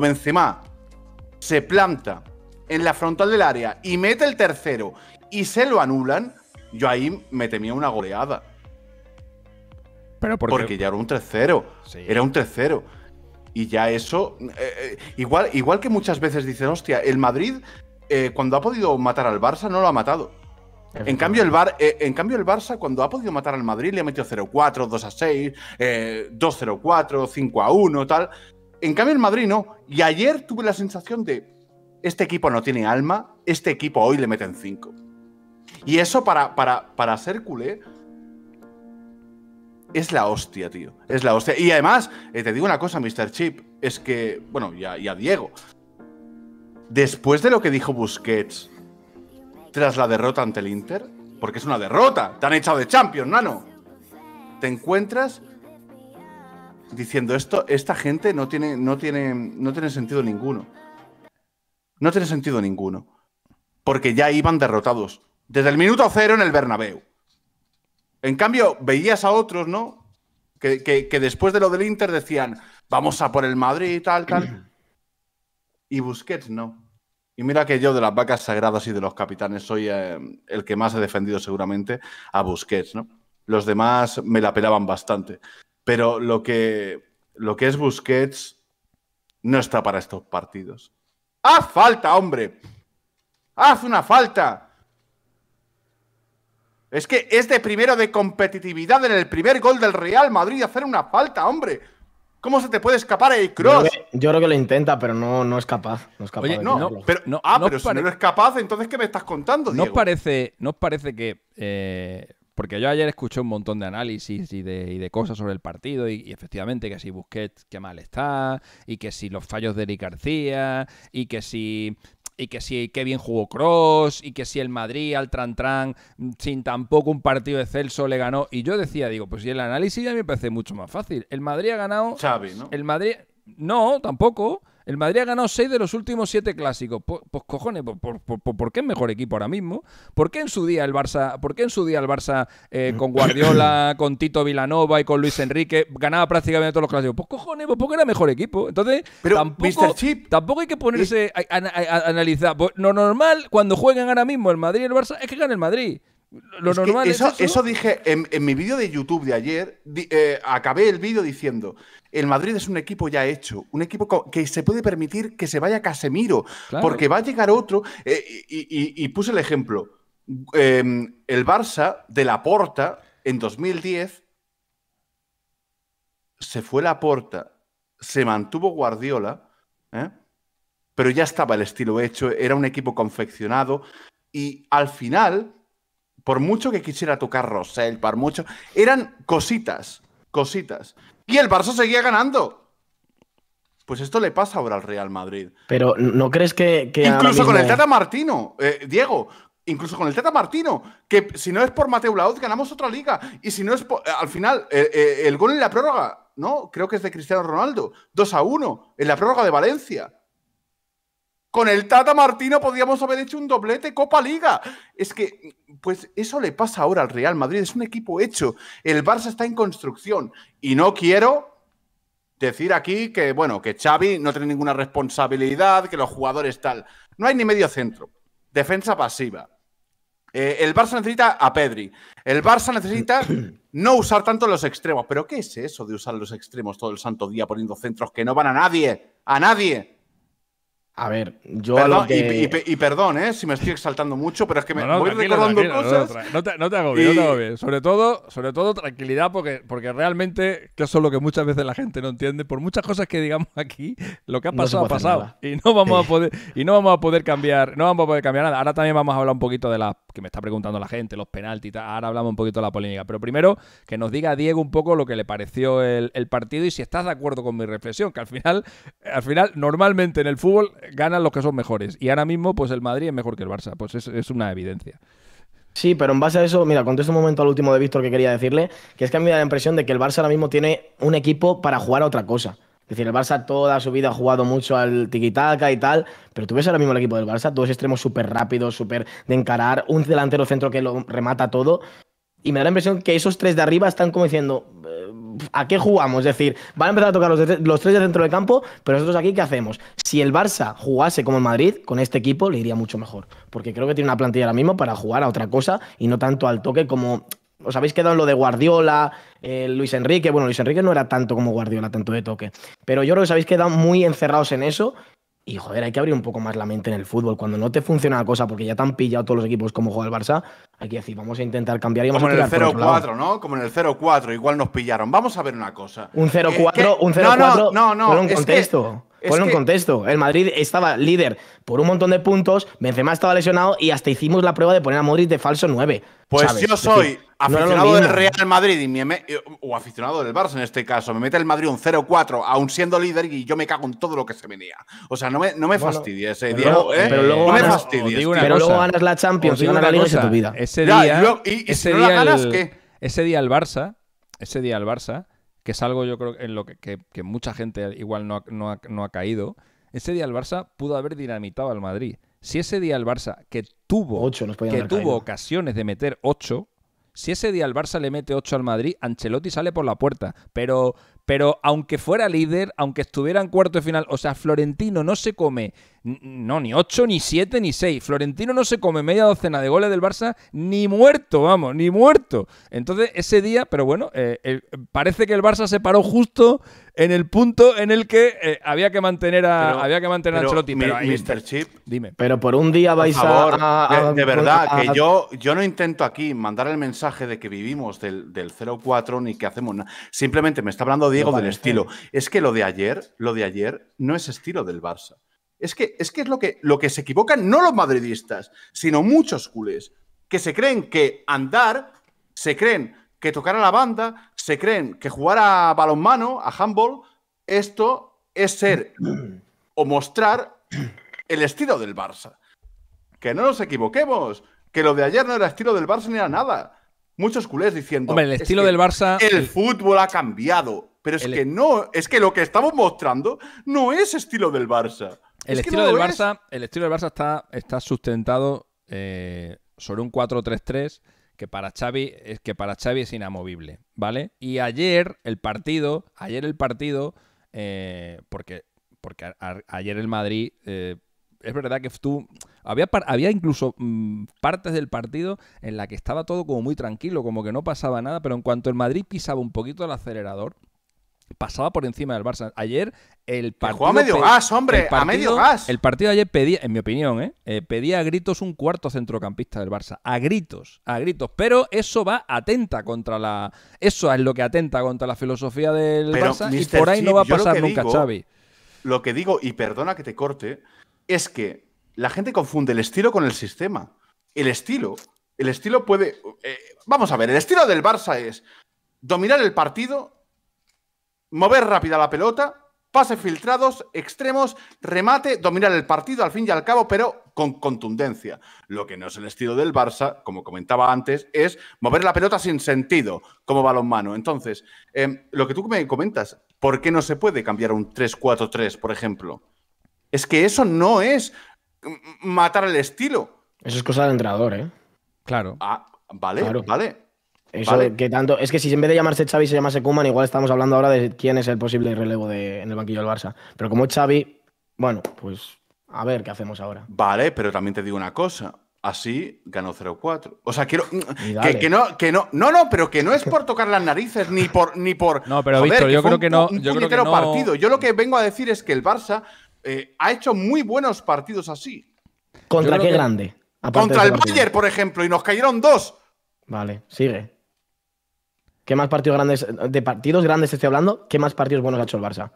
Benzema se planta en la frontal del área y mete el tercero y se lo anulan, yo ahí me temía una goleada. Pero porque... ya era un tercero Era un tercero Y ya eso. Eh, eh, igual, que muchas veces dicen, hostia, el Madrid, eh, cuando ha podido matar al Barça, no lo ha matado. En cambio, el en cambio, el Barça, cuando ha podido matar al Madrid, le ha metido 0-4, 2-6, 2-0-4, 5-1, tal. En cambio, el Madrid no. Y ayer tuve la sensación de, este equipo no tiene alma, este equipo hoy le meten cinco Y eso para, para, para ser culé es la hostia, tío. Es la hostia. Y además, eh, te digo una cosa, Mr. Chip, es que, bueno, ya a, Diego, después de lo que dijo Busquets tras la derrota ante el Inter, porque es una derrota, te han echado de Champions, nano, te encuentras diciendo esto, esta gente no tiene, no tiene, no tiene sentido ninguno. No tiene sentido ninguno. Porque ya iban derrotados. Desde el minuto cero en el Bernabéu. En cambio, veías a otros, ¿no? Que, después de lo del Inter decían, vamos a por el Madrid y tal, tal. Y Busquets no. Y mira que yo de las vacas sagradas y de los capitanes soy eh, el que más he defendido seguramente a Busquets, ¿no? Los demás me la pelaban bastante. Pero lo que, lo que es Busquets no está para estos partidos. ¡Haz falta, hombre! ¡Haz una falta! Es que es de primero de competitividad en el primer gol del Real Madrid hacer una falta, hombre. ¿Cómo se te puede escapar el cross? Yo creo que, lo intenta, pero no, no es capaz. No es capaz no, pero, no, ah, pero si no es capaz, entonces ¿qué me estás contando? Diego? ¿No, parece, parece que eh, porque yo ayer escuché un montón de análisis y de, cosas sobre el partido y, efectivamente que si Busquets qué mal está y que si los fallos de Eric García y que si y que si qué bien jugó Cross y que si el Madrid al Tran Tran sin tampoco un partido de Celso le ganó y yo decía digo pues si el análisis ya me parece mucho más fácil el Madrid ha ganado Xavi no el Madrid no tampoco el Madrid ha ganado seis de los últimos siete clásicos. Pues, cojones, por, por, qué es mejor equipo ahora mismo? ¿Por qué en su día el Barça, por qué en su día el Barça eh, con Guardiola, con Tito Vilanova y con Luis Enrique ganaba prácticamente todos los clásicos? Pues cojones, pues porque era mejor equipo. Entonces, Pero, tampoco, tampoco hay que ponerse a, analizar. Pues lo normal cuando jueguen ahora mismo el Madrid y el Barça es que gane el Madrid. Lo eso, dije en, mi vídeo de YouTube de ayer. Eh, acabé el vídeo diciendo: el Madrid es un equipo ya hecho, un equipo que se puede permitir que se vaya Casemiro, porque va a llegar otro. Eh, y, puse el ejemplo: em, el Barça de la Porta en 2010 se fue la Porta, se mantuvo Guardiola, ¿eh? pero ya estaba el estilo hecho, era un equipo confeccionado y al final por mucho que quisiera tocar Rosel, por mucho. Eran cositas, cositas. Y el Barça seguía ganando. Pues esto le pasa ahora al Real Madrid. Pero ¿no crees que... incluso con el Tata Martino, eh, Diego, incluso con el Tata Martino, que si no es por Mateo Laud, ganamos otra liga. Y si no es por, al final, eh, eh, el gol en la prórroga, ¿no? Creo que es de Cristiano Ronaldo. 2 a 1, en la prórroga de Valencia. Con el Tata Martino podríamos haber hecho un doblete Copa Liga. Es que, pues eso le pasa ahora al Real Madrid. Es un equipo hecho. El Barça está en construcción. Y no quiero decir aquí que, bueno, que Xavi no tiene ninguna responsabilidad, que los jugadores tal. No hay ni medio centro. Defensa pasiva. Eh, el Barça necesita a Pedri. El Barça necesita no usar tanto los extremos. ¿Pero qué es eso de usar los extremos todo el santo día poniendo centros que no van a nadie? ¡A nadie! A ver, yo a lo que... y, perdón, ¿eh? si me estoy exaltando mucho, pero es que me voy recordando cosas. No, te, no te hago bien, no te hago bien. Sobre todo, sobre todo tranquilidad, porque, porque realmente, que eso es lo que muchas veces la gente no entiende, por muchas cosas que digamos aquí, lo que ha pasado ha pasado. Y no vamos a poder, y no vamos a poder cambiar, no vamos a poder cambiar nada. Ahora también vamos a hablar un poquito de la que me está preguntando la gente, los penaltis, ahora hablamos un poquito de la polémica. Pero primero, que nos diga Diego un poco lo que le pareció el, el partido y si estás de acuerdo con mi reflexión, que al final, al final, normalmente en el fútbol ganan los que son mejores. Y ahora mismo, pues el Madrid es mejor que el Barça. Pues es, una evidencia. Sí, pero en base a eso, mira, contesto un momento al último de Víctor que quería decirle, que es que a mí me da la impresión de que el Barça ahora mismo tiene un equipo para jugar a otra cosa. Es decir, el Barça toda su vida ha jugado mucho al tiquitaca y tal, pero tú ves ahora mismo el equipo del Barça, dos extremos súper rápidos, súper de encarar, un delantero centro que lo remata todo. Y me da la impresión que esos tres de arriba están como diciendo, eh, ¿a qué jugamos? Es decir, van a empezar a tocar los, tres de centro del campo, pero nosotros aquí, ¿qué hacemos? Si el Barça jugase como el Madrid, con este equipo le iría mucho mejor. Porque creo que tiene una plantilla ahora mismo para jugar a otra cosa y no tanto al toque como. Os habéis quedado en lo de Guardiola, eh, Luis Enrique. Bueno, Luis Enrique no era tanto como Guardiola, tanto de toque. Pero yo creo que os habéis quedado muy encerrados en eso y joder, hay que abrir un poco más la mente en el fútbol. Cuando no te funciona la cosa, porque ya te han pillado todos los equipos como juega el Barça, hay que decir, vamos a intentar cambiar y vamos como a Como en el 0-4, ¿no? Como en el 0-4, igual nos pillaron. Vamos a ver una cosa. Un 0-4, eh, un 0-4, no, no, un contexto. Es Ponlo en contexto. El Madrid estaba líder por un montón de puntos, Benzema estaba lesionado y hasta hicimos la prueba de poner a Madrid de falso 9. Pues yo soy aficionado del Real Madrid y o aficionado del Barça en este caso. Me mete el Madrid un 0-4, aún siendo líder, y yo me cago en todo lo que se venía. O sea, no me, no me eh, eh. Pero, luego, no ganas, me Pero luego ganas la Champions y ganas la Liga y Ese día, y, ese, día ganas, ese día el Barça, ese día el Barça que es algo yo creo en lo que, que, mucha gente igual no ha, no, caído, ese día el Barça pudo haber dinamitado al Madrid. Si ese día el Barça, que tuvo, que tuvo ocasiones de meter ocho, si ese día el Barça le mete 8 al Madrid, Ancelotti sale por la puerta. Pero, pero aunque fuera líder, aunque estuviera en cuarto de final, o sea, Florentino no se come, no, ni 8, ni 7, ni 6. Florentino no se come media docena de goles del Barça, ni muerto, vamos, ni muerto. Entonces, ese día, pero bueno, eh, eh, parece que el Barça se paró justo en el punto en el que eh, había que mantener a, había que mantener pero, a Ancelotti. Pero, Mr. Chip, dime. Pero por un día vais a, De, verdad, que yo, yo no intento aquí mandar el mensaje de que vivimos del, del 0 ni que hacemos nada. Simplemente me está hablando Diego del estilo. Es que lo de ayer, lo de ayer no es estilo del Barça. Es que, es que es, lo, que, lo que se equivocan no los madridistas, sino muchos culés, que se creen que andar, se creen que tocar a la banda, se creen que jugar a balonmano, a handball, esto es ser o mostrar el estilo del Barça. Que no nos equivoquemos, que lo de ayer no era estilo del Barça ni era nada. Muchos culés diciendo. el estilo del Barça. El fútbol ha cambiado. Pero es que no, es que lo que estamos mostrando no es estilo del Barça. El, estilo, del Barça, el estilo Barça está, está sustentado eh, sobre un 4-3-3 que para Xavi es que para Xavi es inamovible, ¿vale? Y ayer el partido, ayer el partido, eh, porque porque ayer el Madrid eh, es verdad que tú había había incluso mm, partes del partido en la que estaba todo como muy tranquilo, como que no pasaba nada, pero en cuanto el Madrid pisaba un poquito el acelerador pasaba por encima del Barça. Ayer el partido... a medio gas, hombre, a medio gas. El partido de ayer pedía, en mi opinión, ¿eh? Eh, pedía a gritos un cuarto centrocampista del Barça. A gritos, a gritos. Pero eso va atenta contra la... Eso es lo que atenta contra la filosofía del Barça y por ahí no va a pasar nunca, Xavi. Lo que digo, y perdona que te corte, es que la gente confunde el estilo con el sistema. El estilo... El estilo puede... Eh, vamos a ver, el estilo del Barça es dominar el partido mover rápida la pelota, pases filtrados, extremos, remate, dominar el partido al fin y al cabo, pero con contundencia. Lo que no es el estilo del Barça, como comentaba antes, es mover la pelota sin sentido, como balonmano. Entonces, em, lo que tú me comentas, ¿por qué no se puede cambiar un 3-4-3, por ejemplo? Es que eso no es matar el estilo. Eso es cosa del entrenador, ¿eh? Claro. Ah, vale, vale tanto. Es que si en vez de llamarse Xavi se llamase Kuman, igual estamos hablando ahora de quién es el posible relevo de, en el banquillo del Barça. Pero como Xavi, bueno, pues a ver qué hacemos ahora. Vale, pero también te digo una cosa. Así ganó 0-4. O sea, quiero. Que, no, que no. No, no, pero que no es por tocar las narices, ni por. Ni por no, pero Víctor, yo, creo, que no, yo creo partido. Yo lo que vengo a decir es que el Barça eh, ha hecho muy buenos partidos así. ¿Contra qué grande? Contra el Bayern, por ejemplo, y nos cayeron dos. Vale, sigue. ¿Qué más partidos grandes, de partidos grandes estoy hablando? ¿Qué más partidos buenos ha hecho el Barça?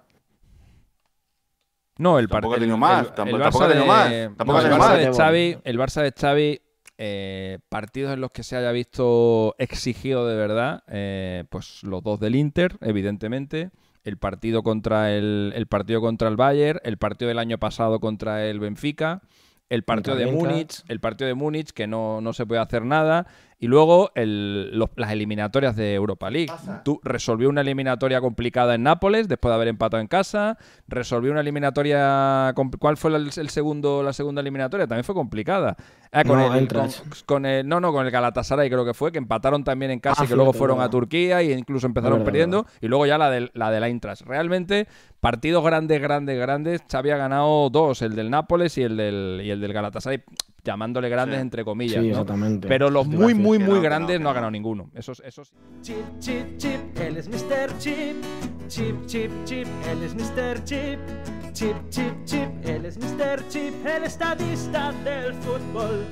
No, el partido. Tampoco ha tenido más. tampoco, ha tenido más. Tampoco Barça de Xavi, el Barça de Xavi, eh, partidos en los que se haya visto exigido de verdad, eh, pues los dos del Inter, evidentemente. El partido contra el, partido contra el Bayern, el partido del año pasado contra el Benfica el partido de Múnich, el partido de Múnich que no, no se puede hacer nada, y luego las eliminatorias de Europa League. Tú resolvió una eliminatoria complicada en Nápoles después de haber empatado en casa. Resolvió una eliminatoria. ¿Cuál fue el, segundo, la segunda eliminatoria? También fue complicada. Ah, con, el, con, el, no, no, con el Galatasaray creo que fue, que empataron también en casa y ah, que luego fueron a Turquía e incluso empezaron perdiendo. Y luego ya la de la, de la Intras. Realmente, partidos grandes, grandes, grandes. Xavi ha ganado dos, el del Nápoles y el del, y el del Galatasaray llamándole grandes entre comillas. Pero los muy, muy, muy grandes no, ha ganado ninguno. Esos, esos. Chip, chip, chip, él es Mr. Chip. Chip, chip, chip, él es Mr. Chip. Chip, chip, chip, él es Mr. Chip, el estadista del fútbol.